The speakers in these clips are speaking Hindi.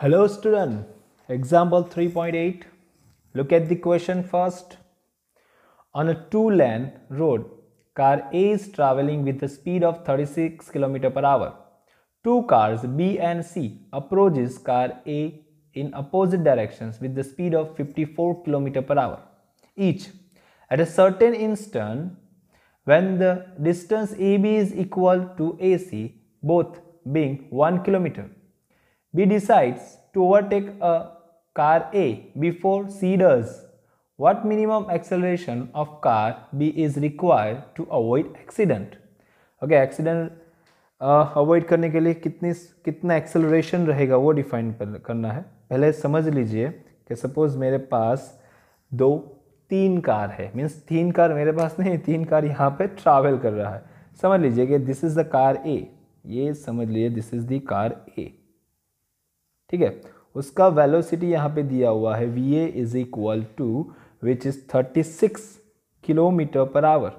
Hello student, example 3.8. Look at the question first. On a two-lane road, car A is traveling with a speed of 36 km per hour. Two cars B and C approaches car A in opposite directions with the speed of 54 km per hour each. At a certain instant, when the distance AB is equal to AC, both being 1 kilometer B decides to overtake a car A before C does. What minimum acceleration of car B is required to avoid accident? Okay okay, accident avoid uh, avoid करने के लिए कितनी कितना एक्सेलरेशन रहेगा वो डिफाइन करना है पहले समझ लीजिए कि सपोज़ मेरे पास दो तीन कार है मीन्स तीन कार मेरे पास नहीं तीन कार यहाँ पे ट्रैवल कर रहा है समझ लीजिए कि this is the car A ये समझ लीजिए this is the car A ठीक है उसका वेलोसिटी यहाँ पे दिया हुआ है V A is equal to which is thirty six kilometre per hour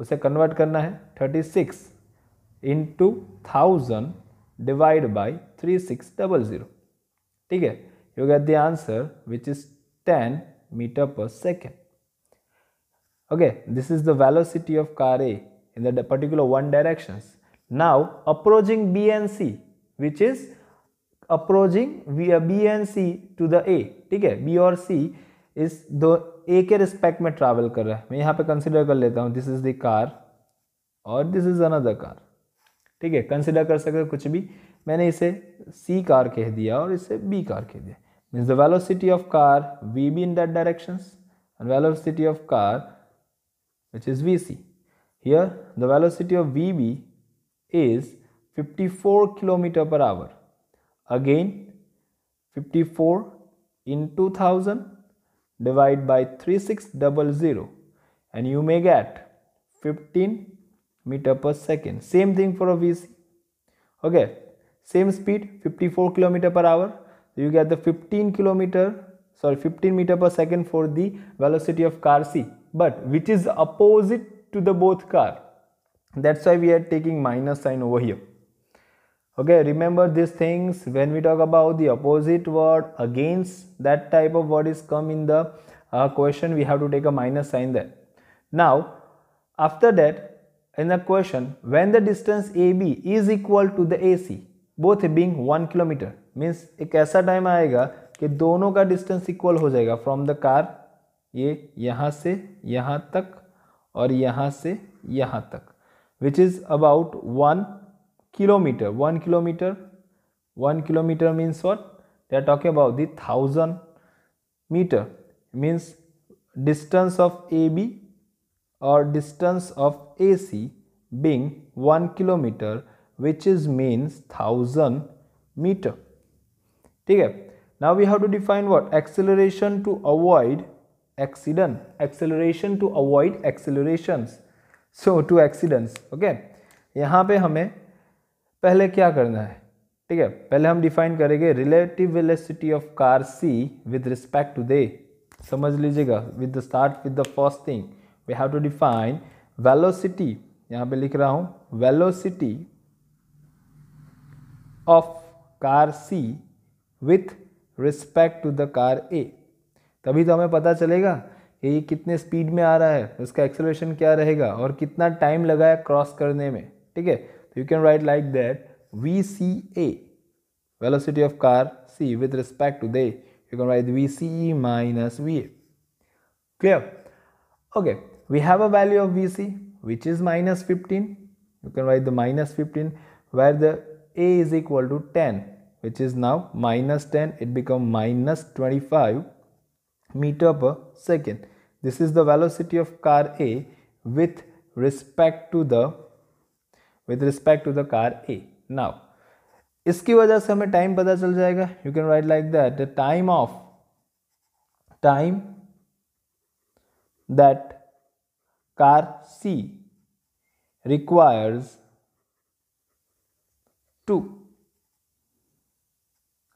उसे कन्वर्ट करना है thirty six into thousand divide by three six double zero ठीक है you get the answer which is ten metre per second okay this is the velocity of car A in the particular one directions now approaching B and C which is approaching B and C to the A ठीक है बी और सी इस दो ए के रिस्पेक्ट में ट्रैवल कर रहा है मैं यहाँ पे कंसिडर कर लेता हूँ दिस इज द कार और दिस इज अनदर कार ठीक है कंसिडर कर सकते कुछ भी मैंने इसे सी कार कह दिया और इसे बी कार कह दिया means the velocity of car V B in that direction and velocity of car which is V C here the velocity of V B is 54 kilometre per hour Again 54 in 2000 divide by 3600 and you may get 15 meter per second. Same thing for a VC. Okay, same speed 54 kilometer per hour. You get the 15 kilometer sorry 15 meter per second for the velocity of car C but which is opposite to the both car that's why we are taking minus sign over here okay remember these things when we talk about the opposite word against that type of word is come in the uh, question we have to take a minus sign there now after that in the question when the distance ab is equal to the ac both being 1 km means ek aisa time aayega ki dono ka distance equal ho jayega from the car ye yahan se yahan tak aur yahan se yahan tak which is about kilometer 1 kilometer 1 kilometer means what they are talking about the thousand meter means distance of ab or distance of ac being 1 kilometer which is means thousand meter Okay. now we have to define what acceleration to avoid accident acceleration to avoid accelerations so to accidents okay यहाँ पे हमें पहले क्या करना है ठीक है पहले हम डिफाइन करेंगे relative velocity of car C with respect to the समझ लीजिएगा with the start with the first thing we have to define velocity यहाँ पे लिख रहा हूँ velocity of car C with respect to the car A तभी तो हमें पता चलेगा कि ये कितने स्पीड में आ रहा है उसका एक्सेलरेशन क्या रहेगा और कितना टाइम लगा है क्रॉस करने में ठीक है you can write like that VCA velocity of car C with respect to the you can write VCE minus VA clear okay we have a value of VC which is minus 15 you can write the minus 15 where the A is equal to 10 which is now minus 10 it become minus 25 meter per second this is the velocity of car A with respect to the with respect to the car A now इसकी वजह से हमें टाइम पता चल जाएगा you can write like that time of time that car C requires to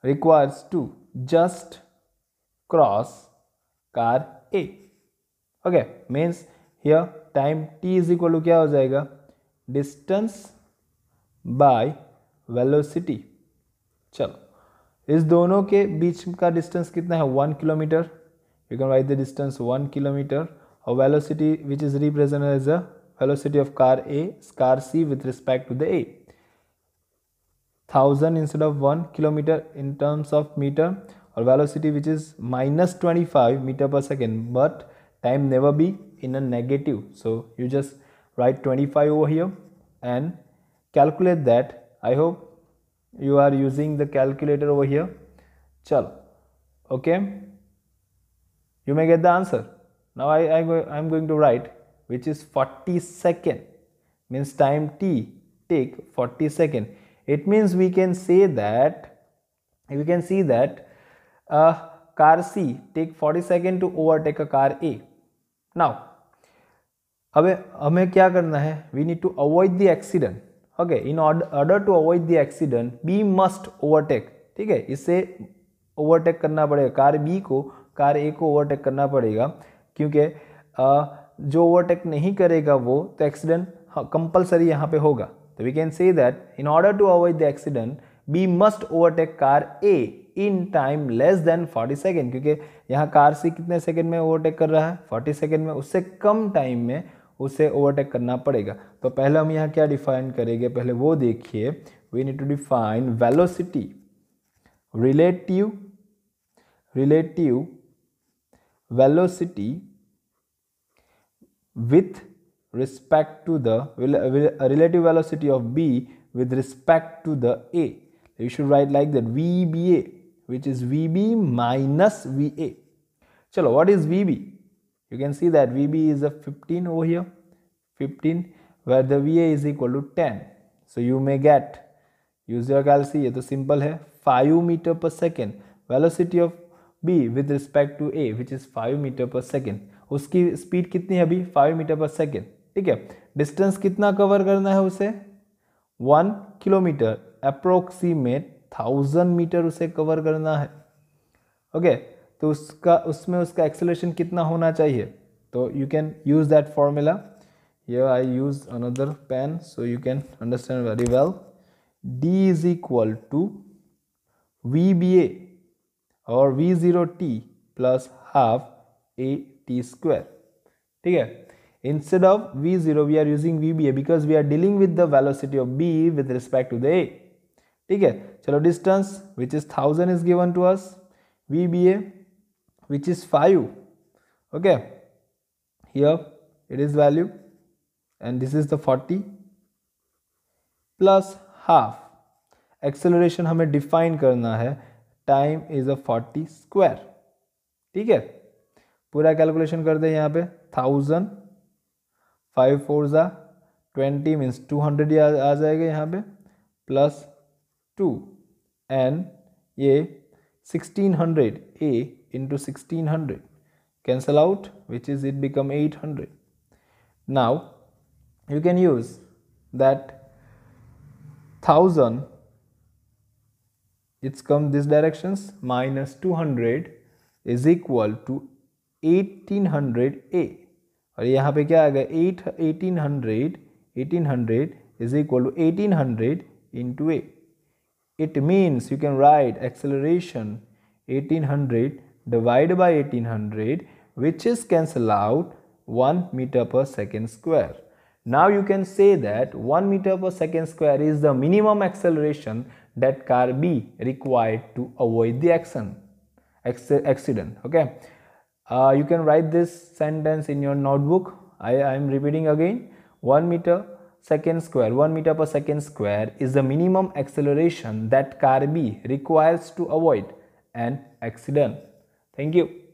requires to just cross car A okay means here time T is equal to क्या हो जाएगा डिस्टेंस बाय वेलोसिटी चलो इस दोनों के बीच का डिस्टेंस कितना है one kilometre you can write the distance one kilometre और velocity which is represent as a velocity of car A car C with respect to the A thousand instead of one kilometre in terms of metre और velocity which is minus twenty five metre per second but time never be in a negative so you just write 25 over here and calculate that I hope you are using the calculator over here Chal, okay you may get the answer now I, I go, I'm going to write which is 40 second means time t take 40 second it means we can say that we can see that uh, car C take 40 second to overtake a car A now अब हमें क्या करना है we need to avoid the accident okay in order to avoid the accident B must overtake ठीक है इससे ओवरटेक करना पड़ेगा कार बी को कार ए को ओवरटेक करना पड़ेगा क्योंकि जो ओवरटेक नहीं करेगा वो तो एक्सीडेंट कंपलसरी यहाँ पे होगा तो we can say that in order to avoid the accident B must overtake car A in time less than 40 second क्योंकि यहाँ कार सी कितने सेकेंड में ओवरटेक कर रहा है 40 सेकेंड में उससे कम टाइम में उसे ओवरटेक करना पड़ेगा तो पहले हम यहाँ क्या डिफाइन करेंगे पहले वो देखिए we need to define velocity relative relative velocity with respect to the relative velocity of B with respect to the A you should write like that V B A which is V B minus V A चलो what is V B you can see that vb is a 15 over here 15 where the va is equal to 10 so you may get use your galaxy ये तो सिंपल है 5 metre per second velocity of B with respect to A which is 5 metre per second उसकी स्पीड कितनी है अभी 5 मीटर पर सेकेंड ठीक है डिस्टेंस कितना कवर करना है उसे one kilometre approximate thousand metre उसे कवर करना है ओके okay, तो उसका उसमें उसका एक्सेलेशन कितना होना चाहिए तो you can use that formula ये I use another pen so you can understand very well D is equal to V B A और V zero T plus half A T square ठीक है instead of V zero we are using V B A because we are dealing with the velocity of B with respect to the A ठीक है चलो distance which is thousand is given to us V B A which is five okay here it is value and this is the 40 plus half acceleration हमें डिफाइन करना है time is a forty square ठीक है पूरा कैलकुलेशन कर दे यहाँ पे थाउजेंड फाइव फोर ज़ा ट्वेंटी मीन्स टू हंड्रेड आ जाएगा यहाँ पे प्लस टू एंड ये 1600 A into 1600 cancel out which is it become 800 now you can use that 1000 it's come this directions minus 200 is equal to 1800 A और यहाँ पे क्या आ गया 1800 eighteen hundred it means you can write acceleration 1800 divided by 1800 which is cancel out 1 meter per second square. Now you can say that 1 meter per second square is the minimum acceleration that car B required to avoid the action, accident. Okay. Uh, you can write this sentence in your notebook. I, I am repeating again. 1 meter second square 1 meter per second square is the minimum acceleration that car B requires to avoid and accident. Thank you.